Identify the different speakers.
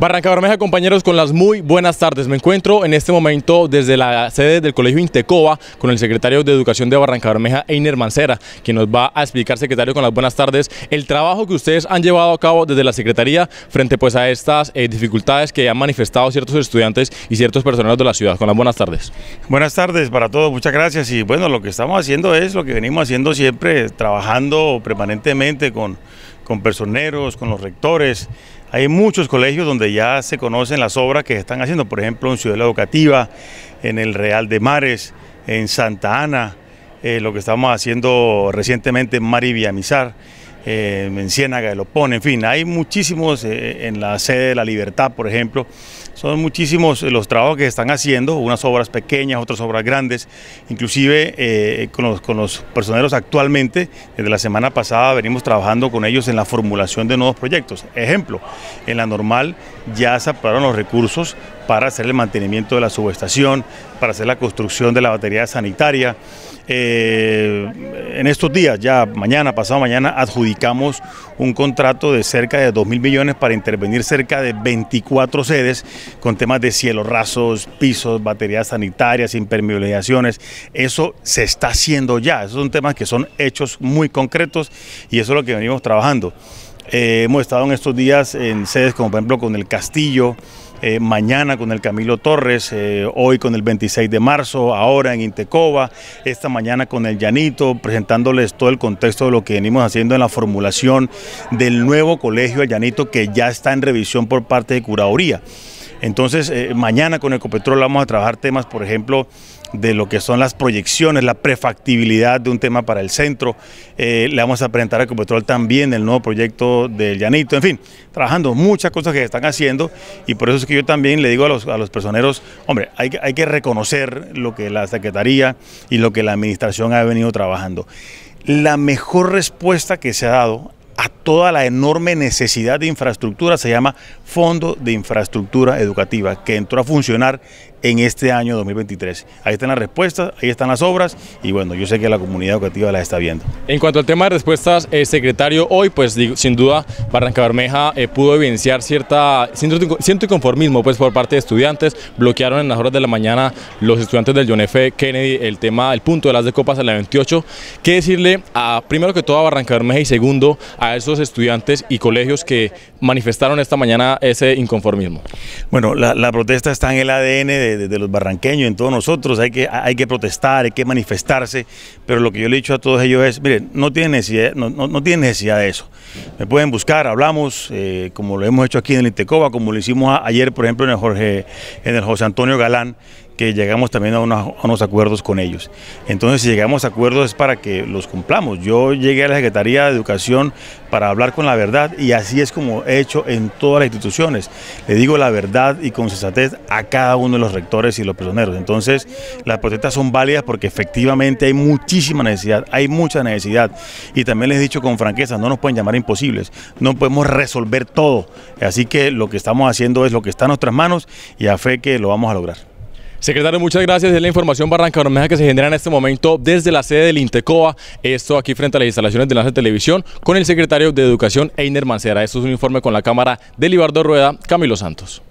Speaker 1: Barranca Bermeja, compañeros, con las muy buenas tardes. Me encuentro en este momento desde la sede del Colegio Intecoba con el secretario de Educación de Barranca Bermeja, Einer Mancera, quien nos va a explicar, secretario, con las buenas tardes, el trabajo que ustedes han llevado a cabo desde la Secretaría frente pues, a estas eh, dificultades que han manifestado ciertos estudiantes y ciertos personales de la ciudad. Con las
Speaker 2: buenas tardes. Buenas tardes para todos, muchas gracias. Y bueno, lo que estamos haciendo es lo que venimos haciendo siempre, trabajando permanentemente con con personeros, con los rectores. Hay muchos colegios donde ya se conocen las obras que están haciendo, por ejemplo, en Ciudad Educativa, en el Real de Mares, en Santa Ana, eh, lo que estamos haciendo recientemente en Mariviamizar, eh, en Ciénaga de Lopón, en fin, hay muchísimos eh, en la sede de la Libertad, por ejemplo, son muchísimos eh, los trabajos que se están haciendo, unas obras pequeñas, otras obras grandes, inclusive eh, con, los, personeros actualmente, desde la semana pasada venimos trabajando con ellos en la formulación de nuevos proyectos. Ejemplo, en la normal ya se aprobaron los recursos para hacer el mantenimiento de la subestación, para hacer la construcción de la batería sanitaria. Eh, en estos días, ya mañana, pasado mañana, adjudicamos un contrato de cerca de 2 mil millones para intervenir cerca de 24 sedes con temas de cielos rasos, pisos, baterías sanitarias, impermeabilizaciones. Eso se está haciendo ya, esos son temas que son hechos muy concretos y eso es lo que venimos trabajando. Eh, hemos estado en estos días en sedes como por ejemplo con el Castillo, eh, mañana con el Camilo Torres, eh, hoy con el 26 de marzo, ahora en Intecova, esta mañana con el Llanito, presentándoles todo el contexto de lo que venimos haciendo en la formulación del nuevo colegio de Llanito que ya está en revisión por parte de Curaduría. Entonces, eh, mañana con Ecopetrol vamos a trabajar temas, por ejemplo, de lo que son las proyecciones, la prefactibilidad de un tema para el centro. Eh, le vamos a presentar a Ecopetrol también el nuevo proyecto del Llanito. En fin, trabajando muchas cosas que están haciendo y por eso es que yo también le digo a los, personeros, hombre, hay, hay que reconocer lo que la Secretaría y lo que la Administración ha venido trabajando. La mejor respuesta que se ha dado a toda la enorme necesidad de infraestructura, se llama Fondo de Infraestructura Educativa, que entró a funcionar en este año 2023. Ahí están las respuestas, ahí están las obras y bueno, yo sé que la comunidad educativa la está viendo.
Speaker 1: En cuanto al tema de respuestas, eh, secretario, hoy pues sin duda Barranca Bermeja eh, pudo evidenciar cierta, cierto inconformismo pues por parte de estudiantes, bloquearon en las horas de la mañana los estudiantes del John Kennedy el tema, el punto de las de copas a la 28. ¿Qué decirle a, primero que todo a Barranca Bermeja y segundo a esos estudiantes y colegios que manifestaron
Speaker 2: esta mañana ese inconformismo? Bueno, la protesta está en el ADN de de, los barranqueños, en todos nosotros, hay que, hay que protestar, hay que manifestarse, pero lo que yo le he dicho a todos ellos es, miren, no tienen necesidad, no, no, de eso. Me pueden buscar, hablamos, eh, como lo hemos hecho aquí en el Intecoba, como lo hicimos ayer, por ejemplo, en el, Jorge, en el José Antonio Galán, que llegamos también a, unos acuerdos con ellos. Entonces, si llegamos a acuerdos es para que los cumplamos. Yo llegué a la Secretaría de Educación para hablar con la verdad y así es como he hecho en todas las instituciones. Le digo la verdad y con sensatez a cada uno de los rectores y los prisioneros. Entonces, las protestas son válidas porque efectivamente hay muchísima necesidad, hay mucha necesidad. Y también les he dicho con franqueza, no nos pueden llamar imposibles, no podemos resolver todo. Así que lo que estamos haciendo es lo que está en nuestras manos y a fe que lo vamos a lograr. Secretario,
Speaker 1: muchas gracias. Es la información Barranca que se genera en este momento desde la sede del Intecoa, esto aquí frente a las instalaciones de la Televisión, con el secretario de Educación, Einer Mancera. Esto es un informe con la cámara de Libardo Rueda, Camilo Santos.